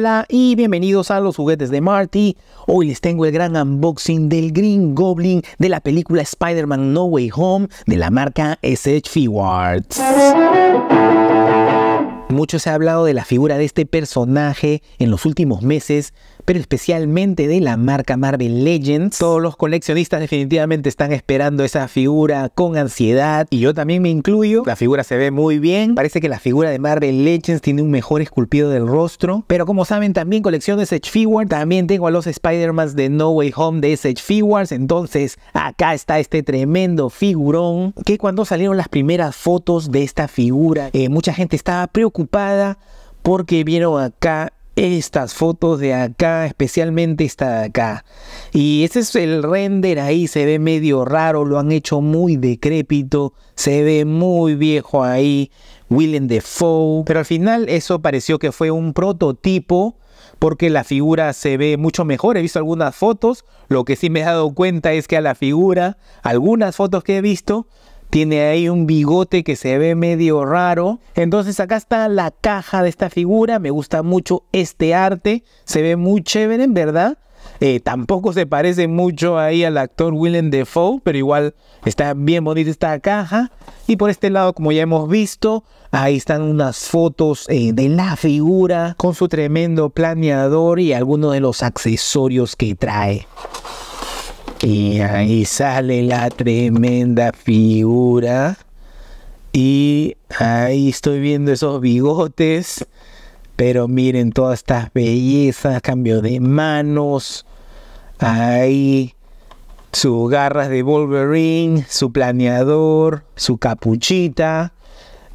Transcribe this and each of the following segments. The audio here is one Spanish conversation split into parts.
Hola y bienvenidos a los juguetes de Marty. Hoy les tengo el gran unboxing del Green Goblin de la película Spider-Man No Way Home de la marca SH Figuarts. Mucho se ha hablado de la figura de este personaje en los últimos meses, pero especialmente de la marca Marvel Legends. Todos los coleccionistas definitivamente están esperando esa figura con ansiedad y yo también me incluyo. La figura se ve muy bien, parece que la figura de Marvel Legends tiene un mejor esculpido del rostro, pero como saben también colecciono SH Figuarts, también tengo a los Spider-Man de No Way Home de SH entonces acá está este tremendo figurón que cuando salieron las primeras fotos de esta figura, eh, mucha gente estaba preocupada porque vieron acá estas fotos de acá, especialmente esta de acá. Y ese es el render ahí, se ve medio raro, lo han hecho muy decrépito, se ve muy viejo ahí, Willem defoe Pero al final eso pareció que fue un prototipo porque la figura se ve mucho mejor. He visto algunas fotos, lo que sí me he dado cuenta es que a la figura, algunas fotos que he visto, tiene ahí un bigote que se ve medio raro. Entonces acá está la caja de esta figura, me gusta mucho este arte, se ve muy chévere, ¿verdad? Eh, tampoco se parece mucho ahí al actor Willem Dafoe, pero igual está bien bonita esta caja. Y por este lado, como ya hemos visto, ahí están unas fotos eh, de la figura con su tremendo planeador y algunos de los accesorios que trae. Y ahí sale la tremenda figura. Y ahí estoy viendo esos bigotes. Pero miren todas estas bellezas, cambio de manos. Ahí su garras de Wolverine, su planeador, su capuchita.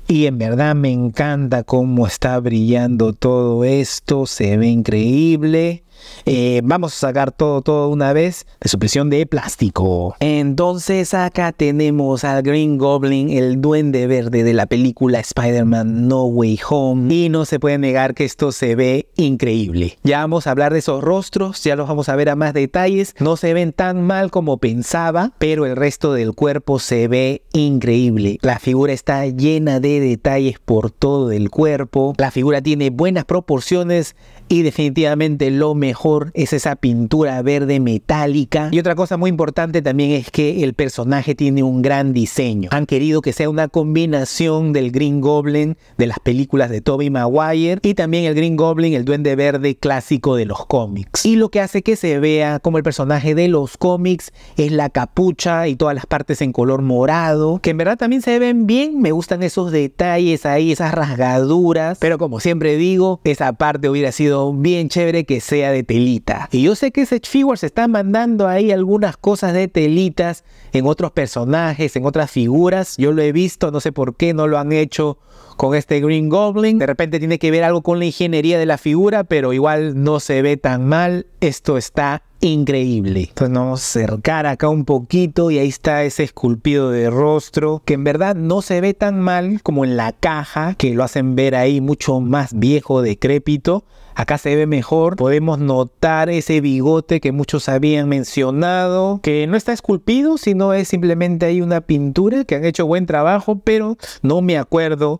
Y en verdad me encanta cómo está brillando todo esto, se ve increíble. Eh, vamos a sacar todo, todo una vez de su presión de plástico. Entonces acá tenemos al Green Goblin, el duende verde de la película Spider-Man No Way Home. Y no se puede negar que esto se ve increíble. Ya vamos a hablar de esos rostros, ya los vamos a ver a más detalles. No se ven tan mal como pensaba, pero el resto del cuerpo se ve increíble. La figura está llena de detalles por todo el cuerpo. La figura tiene buenas proporciones y definitivamente lo mejor mejor es esa pintura verde metálica. Y otra cosa muy importante también es que el personaje tiene un gran diseño. Han querido que sea una combinación del Green Goblin de las películas de Tobey Maguire y también el Green Goblin, el duende verde clásico de los cómics. Y lo que hace que se vea como el personaje de los cómics es la capucha y todas las partes en color morado, que en verdad también se ven bien, me gustan esos detalles ahí, esas rasgaduras, pero como siempre digo, esa parte hubiera sido bien chévere que sea telita. Y yo sé que ese figure se está mandando ahí algunas cosas de telitas en otros personajes, en otras figuras. Yo lo he visto, no sé por qué no lo han hecho con este Green Goblin. De repente tiene que ver algo con la ingeniería de la figura, pero igual no se ve tan mal. Esto está increíble. Entonces vamos a acercar acá un poquito y ahí está ese esculpido de rostro que en verdad no se ve tan mal como en la caja que lo hacen ver ahí mucho más viejo, decrépito. Acá se ve mejor, podemos notar ese bigote que muchos habían mencionado, que no está esculpido, sino es simplemente ahí una pintura que han hecho buen trabajo, pero no me acuerdo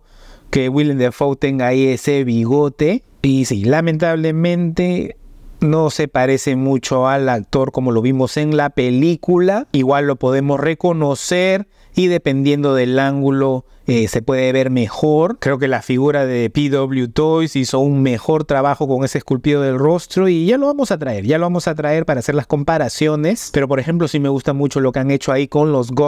que Willem Dafoe tenga ahí ese bigote. Y sí, lamentablemente no se parece mucho al actor como lo vimos en la película. Igual lo podemos reconocer y dependiendo del ángulo eh, se puede ver mejor. Creo que la figura de PW Toys hizo un mejor trabajo con ese esculpido del rostro y ya lo vamos a traer, ya lo vamos a traer para hacer las comparaciones. Pero por ejemplo, si me gusta mucho lo que han hecho ahí con los goggles.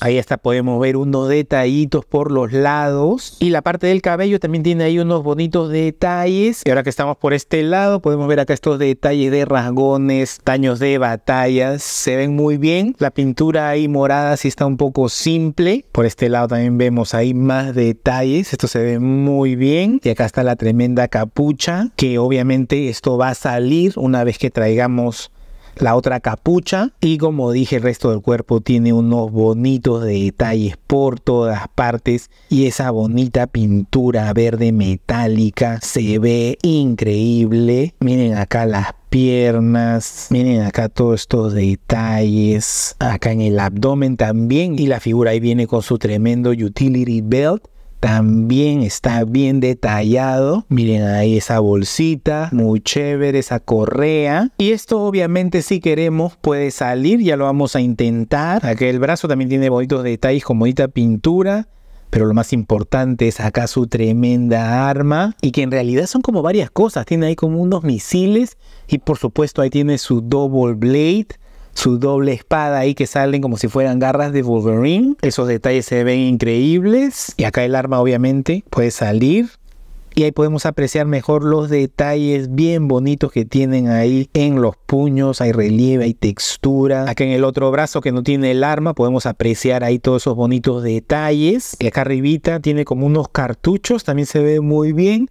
Ahí hasta podemos ver unos detallitos por los lados. Y la parte del cabello también tiene ahí unos bonitos detalles. Y ahora que estamos por este lado, podemos ver acá estos detalles de rasgones, daños de batallas. Se ven muy bien. La pintura ahí morada sí está un poco simple. Por este lado también vemos hay más detalles. Esto se ve muy bien. Y acá está la tremenda capucha, que obviamente esto va a salir una vez que traigamos la otra capucha y como dije el resto del cuerpo tiene unos bonitos detalles por todas partes y esa bonita pintura verde metálica se ve increíble miren acá las piernas, miren acá todos estos detalles, acá en el abdomen también y la figura ahí viene con su tremendo utility belt también está bien detallado. Miren ahí esa bolsita, muy chévere, esa correa. Y esto obviamente si queremos puede salir, ya lo vamos a intentar. Aquí el brazo también tiene bonitos detalles con bonita pintura pero lo más importante es acá su tremenda arma y que en realidad son como varias cosas. Tiene ahí como unos misiles y por supuesto ahí tiene su double blade, su doble espada ahí que salen como si fueran garras de Wolverine. Esos detalles se ven increíbles y acá el arma obviamente puede salir y ahí podemos apreciar mejor los detalles bien bonitos que tienen ahí en los puños, hay relieve, hay textura. Acá en el otro brazo que no tiene el arma podemos apreciar ahí todos esos bonitos detalles. Y acá arribita tiene como unos cartuchos, también se ve muy bien.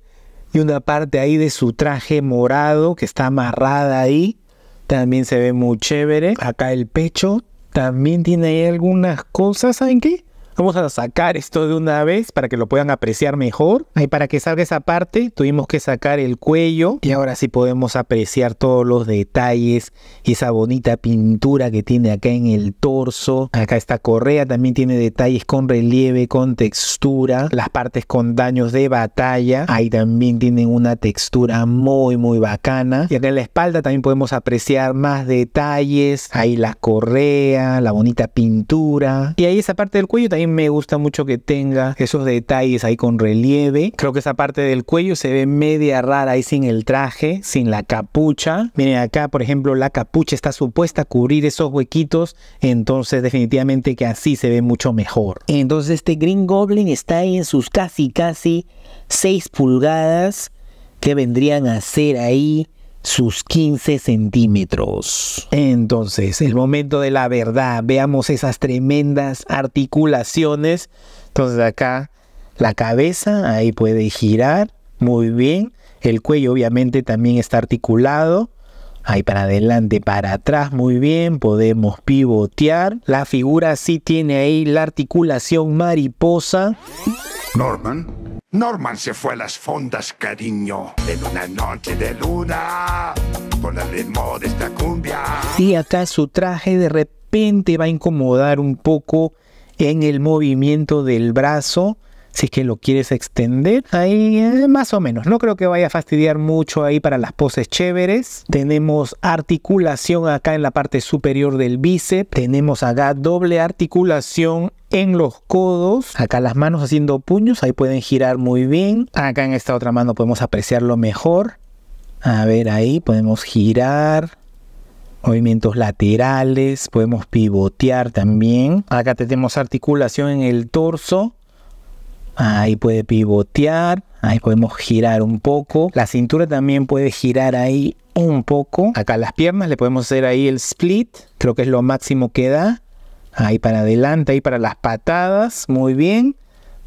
Y una parte ahí de su traje morado que está amarrada ahí. También se ve muy chévere. Acá el pecho. También tiene ahí algunas cosas, ¿saben qué? Vamos a sacar esto de una vez para que lo puedan apreciar mejor. Ahí para que salga esa parte tuvimos que sacar el cuello y ahora sí podemos apreciar todos los detalles y esa bonita pintura que tiene acá en el torso. Acá esta correa también tiene detalles con relieve, con textura. Las partes con daños de batalla. Ahí también tienen una textura muy muy bacana. Y acá en la espalda también podemos apreciar más detalles. Ahí la correa, la bonita pintura. Y ahí esa parte del cuello también me gusta mucho que tenga esos detalles ahí con relieve. Creo que esa parte del cuello se ve media rara ahí sin el traje, sin la capucha. Miren acá, por ejemplo, la capucha está supuesta a cubrir esos huequitos, entonces definitivamente que así se ve mucho mejor. Entonces este Green Goblin está ahí en sus casi casi 6 pulgadas que vendrían a ser ahí sus 15 centímetros. Entonces, el momento de la verdad, veamos esas tremendas articulaciones. Entonces acá la cabeza, ahí puede girar, muy bien. El cuello obviamente también está articulado. Ahí para adelante, para atrás, muy bien, podemos pivotear. La figura sí tiene ahí la articulación mariposa. Norman, Norman se fue a las fondas, cariño, en una noche de luna, con el ritmo de esta cumbia. Y acá su traje de repente va a incomodar un poco en el movimiento del brazo. Si es que lo quieres extender, ahí eh, más o menos. No creo que vaya a fastidiar mucho ahí para las poses chéveres. Tenemos articulación acá en la parte superior del bíceps. Tenemos acá doble articulación en los codos, acá las manos haciendo puños, ahí pueden girar muy bien, acá en esta otra mano podemos apreciarlo mejor, a ver ahí podemos girar, movimientos laterales, podemos pivotear también, acá tenemos articulación en el torso, ahí puede pivotear, ahí podemos girar un poco, la cintura también puede girar ahí un poco, acá las piernas le podemos hacer ahí el split, creo que es lo máximo que da, Ahí para adelante, ahí para las patadas, muy bien.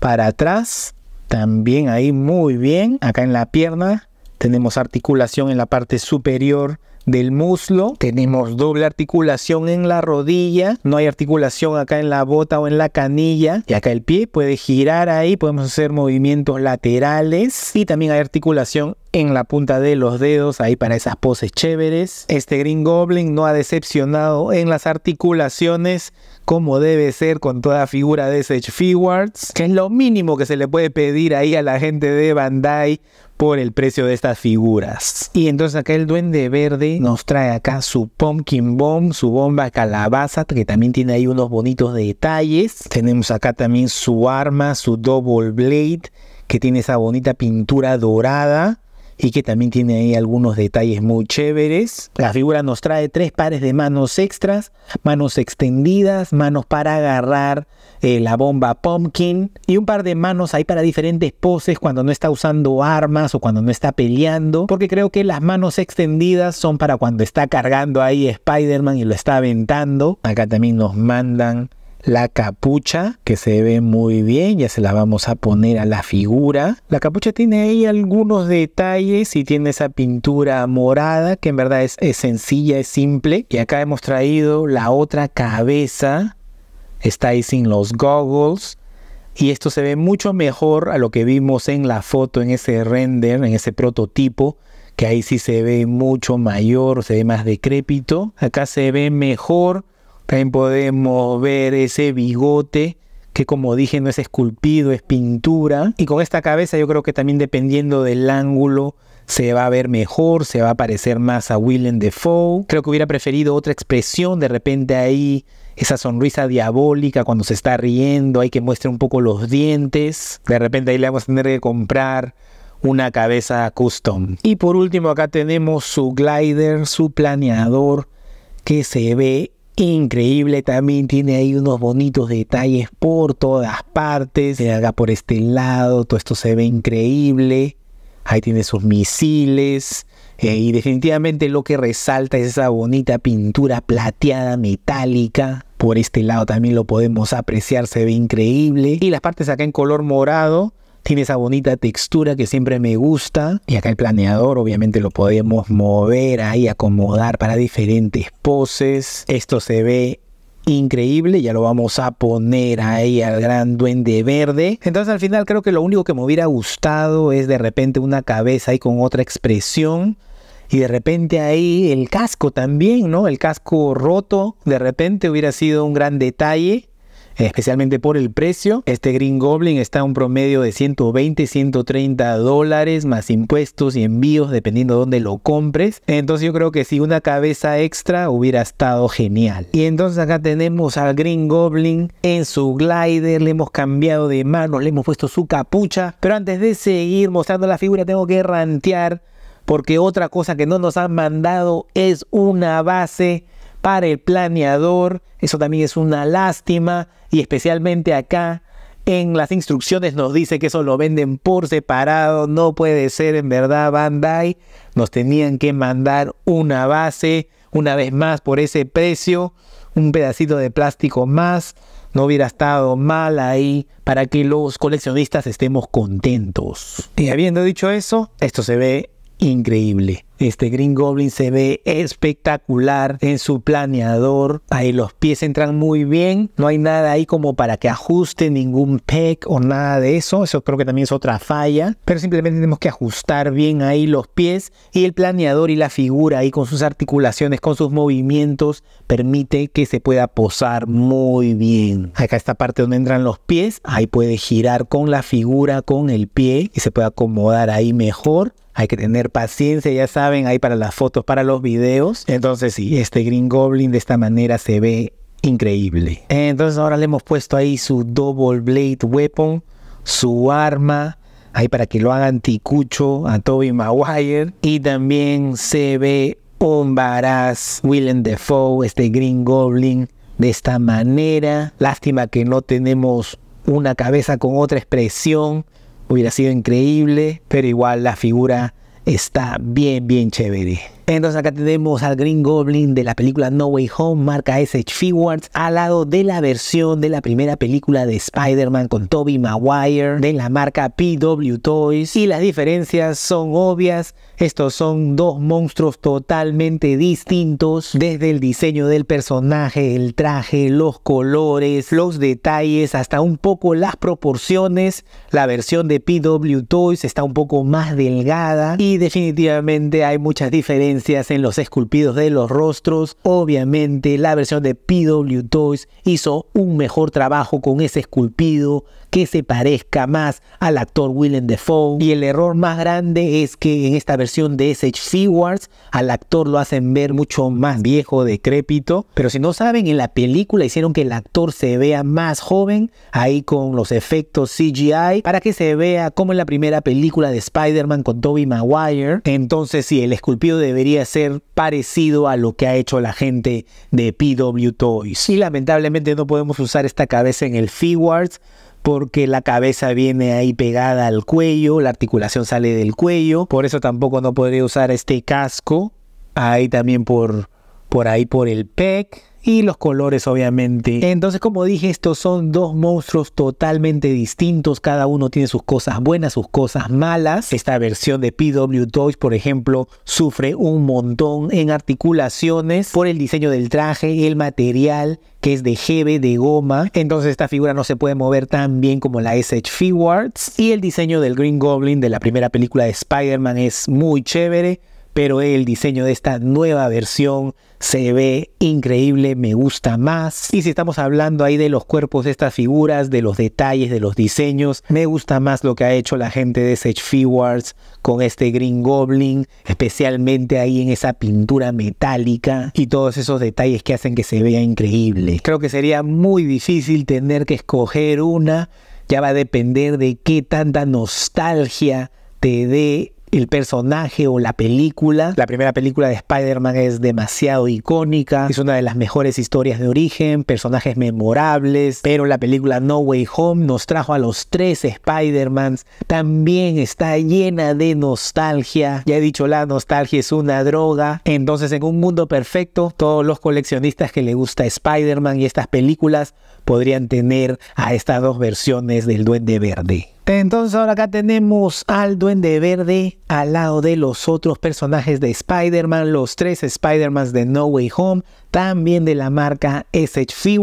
Para atrás, también ahí muy bien. Acá en la pierna tenemos articulación en la parte superior del muslo, tenemos doble articulación en la rodilla, no hay articulación acá en la bota o en la canilla, y acá el pie puede girar ahí, podemos hacer movimientos laterales y también hay articulación en la punta de los dedos, ahí para esas poses chéveres. Este Green Goblin no ha decepcionado en las articulaciones como debe ser con toda figura de Sage Figuarts, que es lo mínimo que se le puede pedir ahí a la gente de Bandai por el precio de estas figuras. Y entonces acá el duende verde nos trae acá su pumpkin bomb, su bomba calabaza, que también tiene ahí unos bonitos detalles. Tenemos acá también su arma, su double blade, que tiene esa bonita pintura dorada y que también tiene ahí algunos detalles muy chéveres. La figura nos trae tres pares de manos extras, manos extendidas, manos para agarrar eh, la bomba pumpkin y un par de manos ahí para diferentes poses cuando no está usando armas o cuando no está peleando, porque creo que las manos extendidas son para cuando está cargando ahí Spider-Man y lo está aventando. Acá también nos mandan la capucha que se ve muy bien, ya se la vamos a poner a la figura. La capucha tiene ahí algunos detalles y tiene esa pintura morada que en verdad es, sencilla, es simple. Y acá hemos traído la otra cabeza, está ahí sin los goggles. Y esto se ve mucho mejor a lo que vimos en la foto, en ese render, en ese prototipo que ahí sí se ve mucho mayor, se ve más decrépito. Acá se ve mejor también podemos ver ese bigote que como dije no es esculpido, es pintura. Y con esta cabeza yo creo que también dependiendo del ángulo se va a ver mejor, se va a parecer más a Willem Dafoe. Creo que hubiera preferido otra expresión, de repente ahí esa sonrisa diabólica cuando se está riendo, hay que muestre un poco los dientes. De repente ahí le vamos a tener que comprar una cabeza custom. Y por último acá tenemos su glider, su planeador que se ve increíble. También tiene ahí unos bonitos detalles por todas partes. Se por este lado, todo esto se ve increíble. Ahí tiene sus misiles. Eh, y definitivamente lo que resalta es esa bonita pintura plateada metálica. Por este lado también lo podemos apreciar, se ve increíble. Y las partes acá en color morado tiene esa bonita textura que siempre me gusta. Y acá el planeador obviamente lo podemos mover ahí, acomodar para diferentes poses. Esto se ve increíble, ya lo vamos a poner ahí al gran duende verde. Entonces al final creo que lo único que me hubiera gustado es de repente una cabeza ahí con otra expresión. Y de repente ahí el casco también, ¿no? El casco roto, de repente hubiera sido un gran detalle especialmente por el precio. Este Green Goblin está a un promedio de 120, 130 dólares más impuestos y envíos dependiendo de dónde lo compres. Entonces yo creo que si una cabeza extra hubiera estado genial. Y entonces acá tenemos al Green Goblin en su glider, le hemos cambiado de mano, le hemos puesto su capucha. Pero antes de seguir mostrando la figura tengo que rantear porque otra cosa que no nos han mandado es una base para el planeador. Eso también es una lástima y especialmente acá en las instrucciones nos dice que eso lo venden por separado. No puede ser en verdad Bandai. Nos tenían que mandar una base una vez más por ese precio. Un pedacito de plástico más. No hubiera estado mal ahí para que los coleccionistas estemos contentos. Y habiendo dicho eso, esto se ve increíble. Este Green Goblin se ve espectacular en su planeador. Ahí los pies entran muy bien. No hay nada ahí como para que ajuste ningún peg o nada de eso. Eso creo que también es otra falla. Pero simplemente tenemos que ajustar bien ahí los pies. Y el planeador y la figura ahí con sus articulaciones, con sus movimientos, permite que se pueda posar muy bien. Acá esta parte donde entran los pies. Ahí puede girar con la figura, con el pie. Y se puede acomodar ahí mejor. Hay que tener paciencia, ya saben ahí para las fotos, para los videos. Entonces sí, este Green Goblin de esta manera se ve increíble. Entonces ahora le hemos puesto ahí su Double Blade Weapon, su arma, ahí para que lo hagan ticucho a Toby Maguire. Y también se ve un Baraz, Willem Dafoe, este Green Goblin de esta manera. Lástima que no tenemos una cabeza con otra expresión. Hubiera sido increíble, pero igual la figura está bien, bien chévere. Entonces acá tenemos al Green Goblin de la película No Way Home, marca SH Figuarts, al lado de la versión de la primera película de Spider-Man con Tobey Maguire de la marca PW Toys. Y las diferencias son obvias, estos son dos monstruos totalmente distintos desde el diseño del personaje, el traje, los colores, los detalles, hasta un poco las proporciones. La versión de PW Toys está un poco más delgada y definitivamente hay muchas diferencias en los esculpidos de los rostros. Obviamente la versión de PW Toys hizo un mejor trabajo con ese esculpido que se parezca más al actor Willem Dafoe. Y el error más grande es que en esta versión de S.H. Seawards al actor lo hacen ver mucho más viejo, decrépito. Pero si no saben, en la película hicieron que el actor se vea más joven, ahí con los efectos CGI, para que se vea como en la primera película de Spider-Man con Tobey Maguire. Entonces sí, el esculpido debería ser parecido a lo que ha hecho la gente de PW Toys. Y lamentablemente no podemos usar esta cabeza en el Figuarts porque la cabeza viene ahí pegada al cuello, la articulación sale del cuello, por eso tampoco no podría usar este casco, ahí también por, por ahí por el pec, y los colores obviamente. Entonces como dije estos son dos monstruos totalmente distintos, cada uno tiene sus cosas buenas, sus cosas malas. Esta versión de PW Toys por ejemplo sufre un montón en articulaciones por el diseño del traje, el material que es de jeve, de goma. Entonces esta figura no se puede mover tan bien como la SH Figuarts. Y el diseño del Green Goblin de la primera película de Spider-Man es muy chévere pero el diseño de esta nueva versión se ve increíble, me gusta más. Y si estamos hablando ahí de los cuerpos de estas figuras, de los detalles, de los diseños, me gusta más lo que ha hecho la gente de Sage Figuarts con este Green Goblin, especialmente ahí en esa pintura metálica y todos esos detalles que hacen que se vea increíble. Creo que sería muy difícil tener que escoger una, ya va a depender de qué tanta nostalgia te dé el personaje o la película. La primera película de Spider-Man es demasiado icónica, es una de las mejores historias de origen, personajes memorables, pero la película No Way Home nos trajo a los tres Spider-Mans, también está llena de nostalgia. Ya he dicho, la nostalgia es una droga. Entonces, en un mundo perfecto, todos los coleccionistas que le gusta Spider-Man y estas películas podrían tener a estas dos versiones del Duende Verde. Entonces ahora acá tenemos al Duende Verde al lado de los otros personajes de Spider-Man, los tres Spider-Mans de No Way Home, también de la marca SH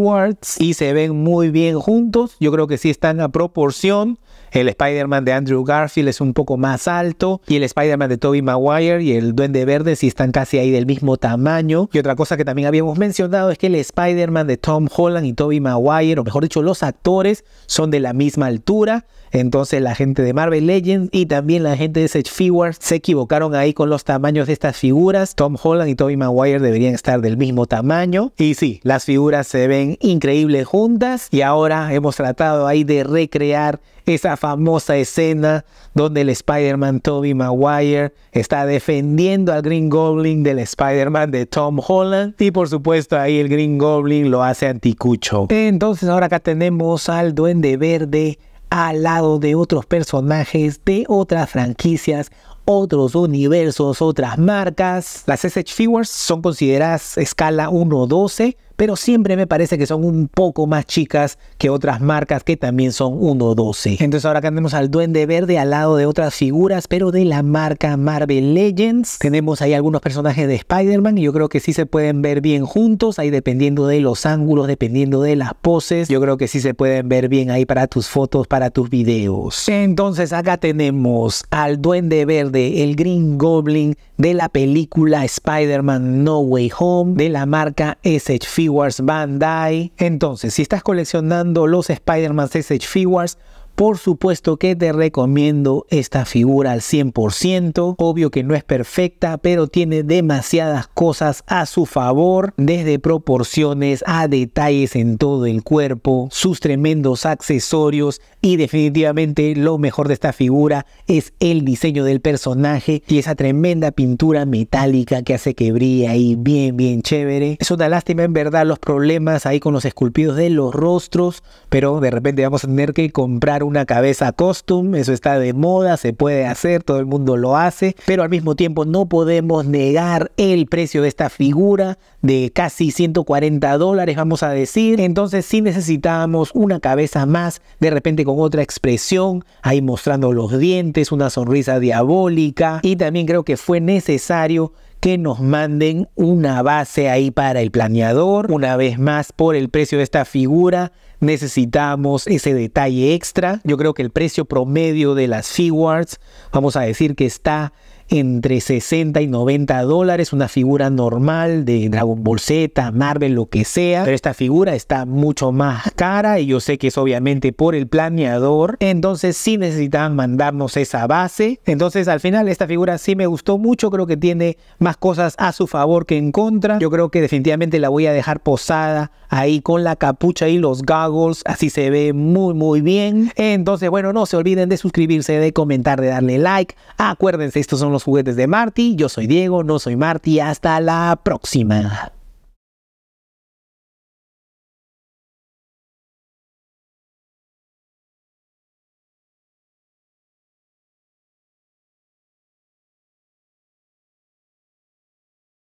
y se ven muy bien juntos, yo creo que sí están a proporción el Spider-Man de Andrew Garfield es un poco más alto y el Spider-Man de Tobey Maguire y el Duende Verde sí están casi ahí del mismo tamaño. Y otra cosa que también habíamos mencionado es que el Spider-Man de Tom Holland y Tobey Maguire, o mejor dicho, los actores son de la misma altura. Entonces la gente de Marvel Legends y también la gente de Sage Figures se equivocaron ahí con los tamaños de estas figuras. Tom Holland y Tobey Maguire deberían estar del mismo tamaño. Y sí, las figuras se ven increíbles juntas y ahora hemos tratado ahí de recrear esa famosa escena donde el Spider-Man Tobey Maguire está defendiendo al Green Goblin del Spider-Man de Tom Holland y por supuesto ahí el Green Goblin lo hace anticucho. Entonces ahora acá tenemos al Duende Verde al lado de otros personajes de otras franquicias, otros universos, otras marcas. Las SH Figures son consideradas escala 1-12, pero siempre me parece que son un poco más chicas que otras marcas que también son 1.12. Entonces ahora acá tenemos al Duende Verde al lado de otras figuras, pero de la marca Marvel Legends. Tenemos ahí algunos personajes de Spider-Man y yo creo que sí se pueden ver bien juntos, ahí dependiendo de los ángulos, dependiendo de las poses. Yo creo que sí se pueden ver bien ahí para tus fotos, para tus videos. Entonces acá tenemos al Duende Verde, el Green Goblin de la película Spider-Man No Way Home de la marca S.H.F. Figures, Bandai. Entonces, si estás coleccionando los Spider-Man 6 Figures, por supuesto que te recomiendo esta figura al 100%. Obvio que no es perfecta, pero tiene demasiadas cosas a su favor, desde proporciones a detalles en todo el cuerpo, sus tremendos accesorios y definitivamente lo mejor de esta figura es el diseño del personaje y esa tremenda pintura metálica que hace que brille ahí bien, bien chévere. Es una lástima en verdad los problemas ahí con los esculpidos de los rostros, pero de repente vamos a tener que comprar una cabeza costum, eso está de moda, se puede hacer, todo el mundo lo hace, pero al mismo tiempo no podemos negar el precio de esta figura de casi 140 dólares, vamos a decir. Entonces si necesitábamos una cabeza más, de repente con otra expresión, ahí mostrando los dientes, una sonrisa diabólica y también creo que fue necesario que nos manden una base ahí para el planeador. Una vez más, por el precio de esta figura, necesitamos ese detalle extra. Yo creo que el precio promedio de las Figuarts, vamos a decir que está entre 60 y 90 dólares, una figura normal de Dragon Ball Z, Marvel, lo que sea. Pero esta figura está mucho más cara y yo sé que es obviamente por el planeador. Entonces si necesitaban mandarnos esa base. Entonces al final esta figura sí me gustó mucho. Creo que tiene más cosas a su favor que en contra. Yo creo que definitivamente la voy a dejar posada ahí con la capucha y los goggles. Así se ve muy muy bien. Entonces bueno, no se olviden de suscribirse, de comentar, de darle like. Acuérdense, estos son los juguetes de Marty. Yo soy Diego, no soy Marty. Hasta la próxima.